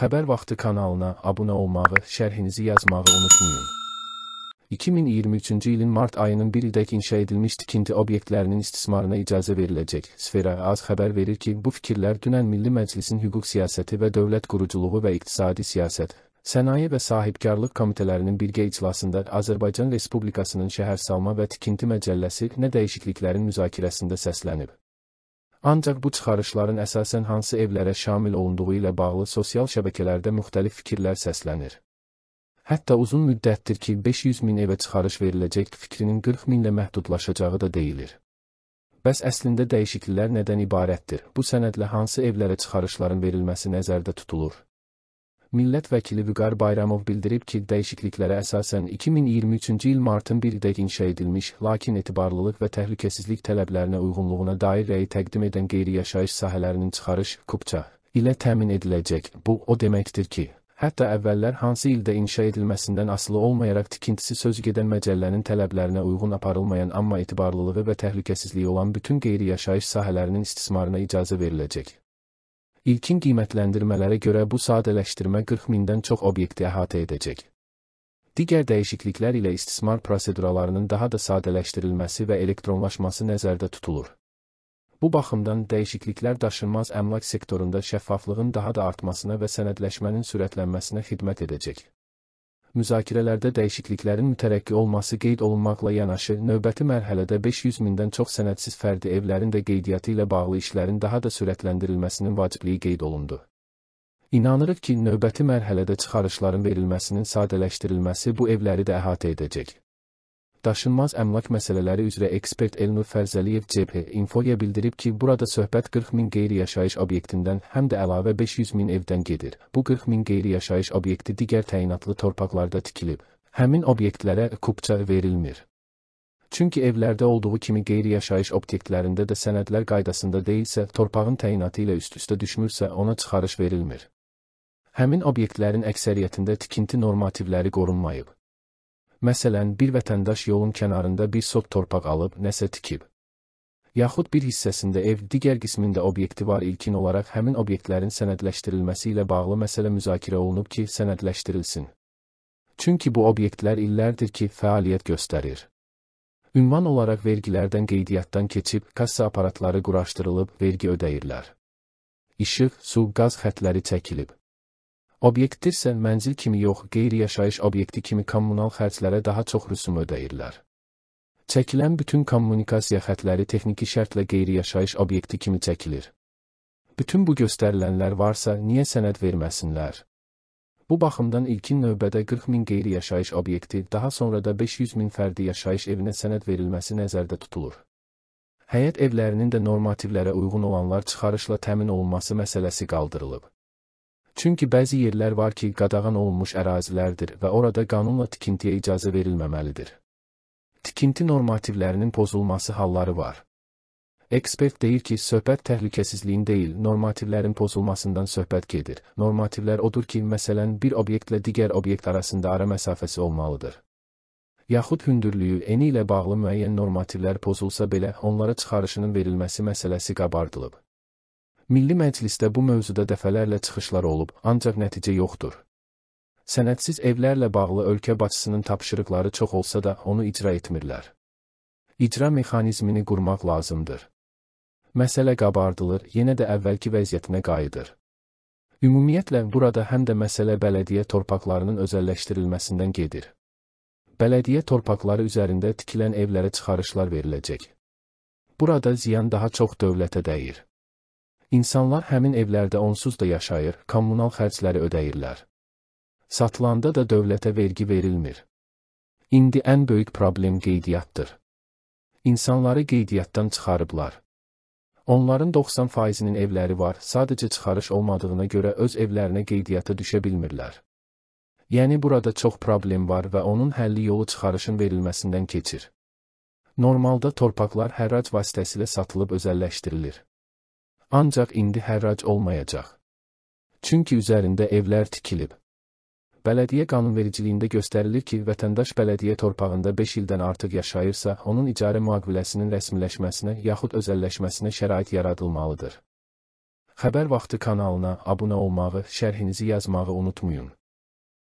Xəbər Vaxtı kanalına abunə olmağı, şərhinizi yazmağı unutmayın. 2023-cü ilin mart ayının 1-dək inşa edilmiş tikinti obyektlərinin istismarına icazə veriləcək. Sfera az xəbər verir ki, bu fikirlər dünən Milli Məclisin hüquq siyasəti və dövlət quruculuğu və iqtisadi siyasət, Sənaye və Sahibkarlıq Komitələrinin birgə iclasında Azərbaycan Respublikasının Şəhərsalma və Tikinti Məcəlləsi nə dəyişikliklərin müzakirəsində səslənib. Ancaq bu çıxarışların əsasən hansı evlərə şamil olunduğu ilə bağlı sosial şəbəkələrdə müxtəlif fikirlər səslənir. Hətta uzun müddətdir ki, 500 min evə çıxarış veriləcək fikrinin 40 minlə məhdudlaşacağı da deyilir. Bəs əslində dəyişikliklər nədən ibarətdir? Bu sənədlə hansı evlərə çıxarışların verilməsi nəzərdə tutulur? Milletvəkili Vüqar Bayramov bildirib ki, dəyişikliklərə əsasən 2023-cü il martın 1-də inşa edilmiş, lakin etibarlılıq və təhlükəsizlik tələblərinə uyğunluğuna dair rəyi təqdim edən qeyri-yaşayış sahələrinin çıxarış kupça ilə təmin ediləcək. Bu, o deməkdir ki, hətta əvvəllər hansı ildə inşa edilməsindən asılı olmayaraq tikintisi söz gedən məcəllənin tələblərinə uyğun aparılmayan amma etibarlılığı və təhlükəsizliyi olan bütün qeyri-yaşayış sahələrinin istismarına icazə veriləcək. İlkin qiymətləndirmələrə görə bu sadələşdirmə 40 mindən çox obyekti əhatə edəcək. Digər dəyişikliklər ilə istismar proseduralarının daha da sadələşdirilməsi və elektronlaşması nəzərdə tutulur. Bu baxımdan dəyişikliklər daşınmaz əmlak sektorunda şəffaflığın daha da artmasına və sənədləşmənin sürətlənməsinə xidmət edəcək müzakirələrdə dəyişikliklərin mütərəqqi olması qeyd olunmaqla yanaşı, növbəti mərhələdə 500 mindən çox sənədsiz fərdi evlərin də qeydiyyatı ilə bağlı işlərin daha da sürətləndirilməsinin vacibliyi qeyd olundu. İnanırıq ki, növbəti mərhələdə çıxarışların verilməsinin sadələşdirilməsi bu evləri də əhatə edəcək. Daşınmaz əmlak məsələləri üzrə ekspert Elnur Fərzəliyev CP Infoya bildirib ki, burada söhbət 40 min qeyri-yaşayış obyektindən həm də əlavə 500 min evdən gedir. Bu 40 min qeyri-yaşayış obyekti digər təyinatlı torpaqlarda tikilib. Həmin obyektlərə kupça verilmir. Çünki evlərdə olduğu kimi qeyri-yaşayış obyektlərində də sənədlər qaydasında deyilsə, torpağın təyinatı ilə üst-üstə düşmürsə, ona çıxarış verilmir. Həmin obyektlərin əksəriyyətində tikinti normativləri qorunmayıb. Məsələn, bir vətəndaş yolun kənarında bir sot torpaq alıb nəsə tikib. Yaxud bir hissəsində ev, digər qismində obyekti var. İlkin olaraq həmin obyektlərin sənədləşdirilməsi ilə bağlı məsələ müzakirə olunub ki, sənədləşdirilsin. Çünki bu obyektlər illərdir ki, fəaliyyət göstərir. Ünvan olaraq vergilərdən qeydiyyatdan keçib, kassa aparatları quraşdırılıb, vergi ödəyirlər. İşıq, su, qaz xətləri çəkilib. Obyektiv sən mənzil kimi yox, qeyri-yaşayış obyekti kimi kommunal xərclərə daha çox rüsum ödəyirlər. Çəkilən bütün kommunikasiya xətləri texniki şərtlə qeyri-yaşayış obyekti kimi çəkilir. Bütün bu göstərilənlər varsa, niyə sənəd verməsinlər? Bu baxımdan ilkin növbədə 40 min qeyri-yaşayış obyekti, daha sonra da 500 min fərdi yaşayış evinə sənəd verilməsi nəzərdə tutulur. Həyət evlərinin də normativlərə uyğun olanlar çıxarışla təmin olunması məsələsi qaldırılıb. Çünki bəzi yerlər var ki, qadağan olunmuş ərazilərdir və orada qanunla tikintiyə icazə verilməməlidir. Tikinti normativlərinin pozulması halları var. Ekspert deyir ki, söhbət təhlükəsizliyin deyil, normativlərin pozulmasından söhbət gedir. Normativlər odur ki, məsələn, bir obyektlə digər obyekt arasında ara məsafəsi olmalıdır. Yaxud hündürlüyü eni ilə bağlı müəyyən normativlər pozulsa belə, onlara çıxarışının verilməsi məsələsi qabardılıb. Milli Məclisdə bu mövzuda dəfələrlə çıxışlar olub, ancaq nəticə yoxdur. Sənədsiz evlərlə bağlı ölkə başçısının tapşırıqları çox olsa da onu icra etmirlər. İcra mexanizmini qurmaq lazımdır. Məsələ qabardılır, yenə də əvvəlki vəziyyətinə qayıdır. Ümumiyyətlə, burada həm də məsələ bələdiyyə torpaqlarının özəlləşdirilməsindən gedir. Bələdiyyə torpaqları üzərində tikilən evlərə çıxarışlar veriləcək. Burada ziyan daha çox dövlətə dəyir. İnsanlar həmin evlərdə onsuz da yaşayır, kommunal xərcləri ödəyirlər. Satılanda da dövlətə vergi verilmir. İndi ən böyük problem qeydiyyatdır. İnsanları qeydiyyatdan çıxarıblar. Onların 90 faizinin evləri var, sadəcə çıxarış olmadığına görə öz evlərinə qeydiyyata düşə bilmirlər. Yəni burada çox problem var və onun həlli yolu çıxarışın verilməsindən keçir. Normalda torpaqlar hərrac vasitəsilə satılıb özəlləşdirilir. Ancaq indi hərrac olmayacaq. Çünki üzərində evlər tikilib. Bələdiyyə qanunvericiliyində göstərilir ki, vətəndaş bələdiyyə torpağında 5 ildən artıq yaşayırsa, onun icarə müaqviləsinin rəsmiləşməsinə yaxud özəlləşməsinə şərait yaradılmalıdır. Xəbər vaxtı kanalına abunə olmağı, şərhinizi yazmağı unutmayın.